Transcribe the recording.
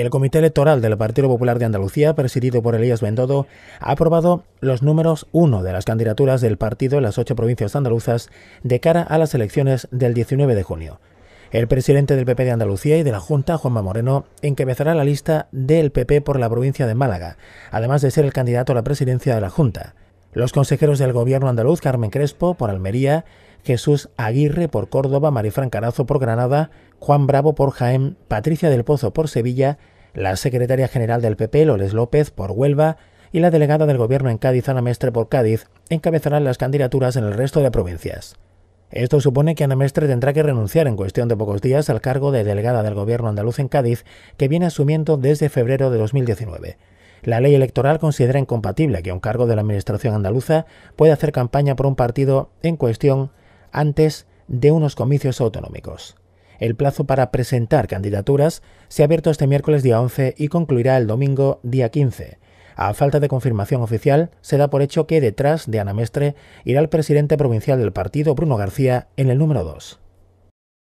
El Comité Electoral del Partido Popular de Andalucía, presidido por Elías Bendodo, ha aprobado los números 1 de las candidaturas del partido en las ocho provincias andaluzas de cara a las elecciones del 19 de junio. El presidente del PP de Andalucía y de la Junta, Juanma Moreno, encabezará la lista del PP por la provincia de Málaga, además de ser el candidato a la presidencia de la Junta. Los consejeros del gobierno andaluz, Carmen Crespo, por Almería, Jesús Aguirre por Córdoba, Marifran Carazo por Granada, Juan Bravo por Jaén, Patricia del Pozo por Sevilla, la secretaria general del PP, López, por Huelva, y la delegada del Gobierno en Cádiz, Ana Mestre, por Cádiz, encabezarán las candidaturas en el resto de provincias. Esto supone que Ana Mestre tendrá que renunciar en cuestión de pocos días al cargo de delegada del Gobierno andaluz en Cádiz, que viene asumiendo desde febrero de 2019. La ley electoral considera incompatible que un cargo de la Administración andaluza pueda hacer campaña por un partido en cuestión antes de unos comicios autonómicos. El plazo para presentar candidaturas se ha abierto este miércoles día 11 y concluirá el domingo día 15. A falta de confirmación oficial, se da por hecho que detrás de Ana Mestre irá el presidente provincial del partido, Bruno García, en el número 2.